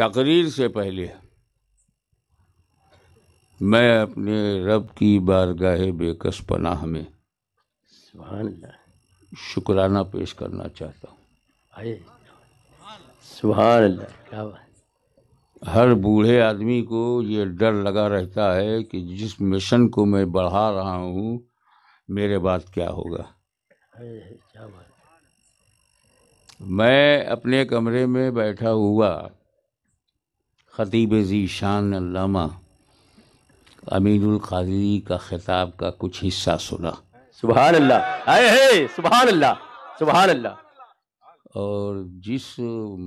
तकरीर से पहले मैं अपने रब की बारगाह बेकस पनाह में शुक्राना पेश करना चाहता हूँ हर बूढ़े आदमी को ये डर लगा रहता है कि जिस मिशन को मैं बढ़ा रहा हूँ मेरे बाद क्या होगा मैं अपने कमरे में बैठा हुआ ख़तीब ज़ीशान अल्लामा कादरी का ख़िताब का कुछ हिस्सा सुना सुबह अल्लाह आए है सुबह अल्लाह सुबह अल्लाह और जिस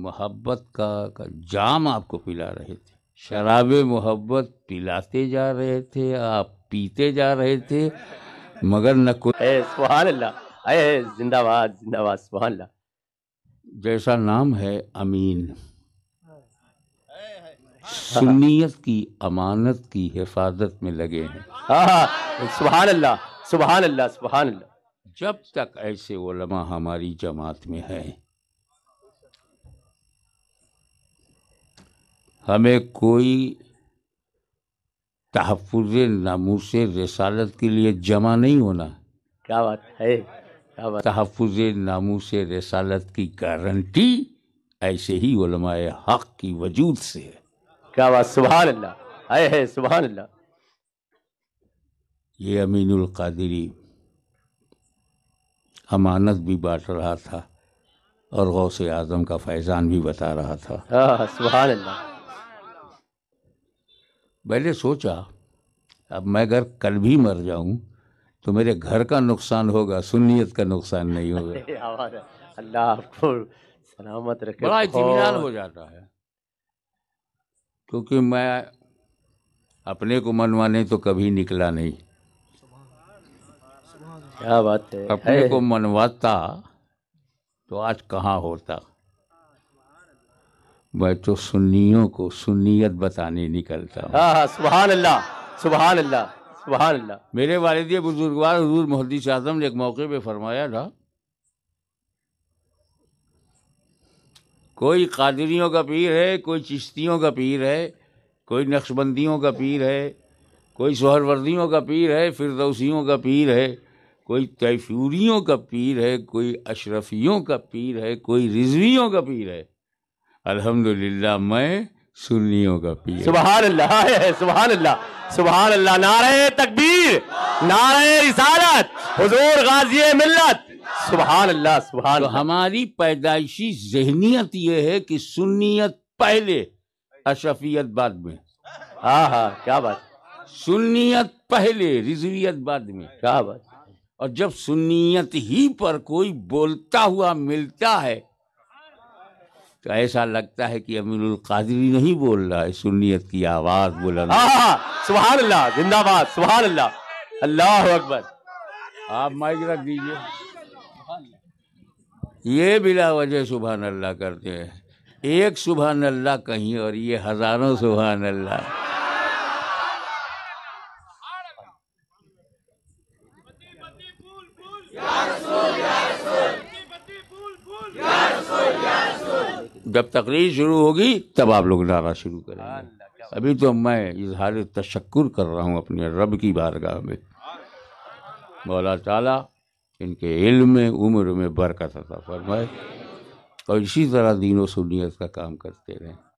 मोहब्बत का, का जाम आपको पिला रहे थे शराब मोहब्बत पिलाते जा रहे थे आप पीते जा रहे थे मगर न कुछ सुबह अल्लाह जिंदाबाद जिंदाबाद सुबह अल्लाह जैसा नाम है अमीन सुनीत की अमानत की हिफाजत में लगे हैं सुबहान अल्लाह सुबहान अल्लाह सुबहान अल्लाह जब तक ऐसे ओलमा हमारी जमात में है हमें कोई तहफ़ से रसालत के लिए जमा नहीं होना क्या बात है क्या बात तहफ़ नामूस रसालत की गारंटी ऐसे ही हक की वजूद से है क्या बात सुबह अल्लाह आए है सुबह अल्लाह ये अमीनुल कादरी अमानत भी बांट रहा था और गौस आज़म का फैज़ान भी बता रहा था हाँ, सुबह अल्लाह मैंने सोचा अब मैं अगर कल भी मर जाऊं तो मेरे घर का नुकसान होगा सुन्नियत का नुकसान नहीं होगा अल्लाह आपको सलामत रखे बड़ा इतमान हो जाता है क्योंकि मैं अपने को मनवाने तो कभी निकला नहीं क्या बात है अपने है। को मनवाता तो आज कहाँ होता मैं तो सुन्नियों को सुन्नियत बताने निकलता हूँ हाँ, हाँ, सुबह अल्लाह सुबह अल्लाह सुबह अल्लाह मेरे वालद बुजुर्गवार हजूर मोहद्दी आजम ने एक मौके पे फरमाया था कोई कादरियों का पीर है कोई चिश्तियों का पीर है कोई नक्शबंदियों का पीर है कोई सोहरवर्दियों का पीर है फिरदौसियों का पीर है कोई तैफूरियों का पीर है कोई अशरफियों का पीर है कोई रिजवियों का पीर है अल्हम्दुलिल्लाह मैं सुन्नियों का पीर सुबह अल्लाह सुबह अल्लाह सुबह अल्लाह नारे तकबीर नारे रिसालत हुजूर गाजी मिल्लत सुभान अल्लाह सुभान तो हमारी पैदाइशी जहनीत यह है कि सुन्नियत पहले अशफियत बाद में हाँ हाँ क्या बात सुन्नियत पहले रिजवियत बाद में क्या बात और जब सुन्नियत ही पर कोई बोलता हुआ मिलता है तो ऐसा लगता है कि अमीरुल कादरी नहीं बोल रहा है सुन्नियत की आवाज बुलंद हाँ, हाँ, सुबह अल्लाह जिंदाबाद सुबह अल्लाह अल्लाह अकबर आप माइक रख दीजिए ये बिला वजह सुबह अल्लाह करते हैं एक सुबह अल्लाह कहीं और ये हजारों सुबह अल्लाह जब तकरीर शुरू होगी तब आप लोग नारा शुरू करेंगे अभी तो मैं इजहार तशक्र कर रहा हूँ अपने रब की बारगाह में मौला ताला इनके इल्म में उम्र में बरकत अता फरमाए और इसी तरह दीनों सुनियत का काम करते रहें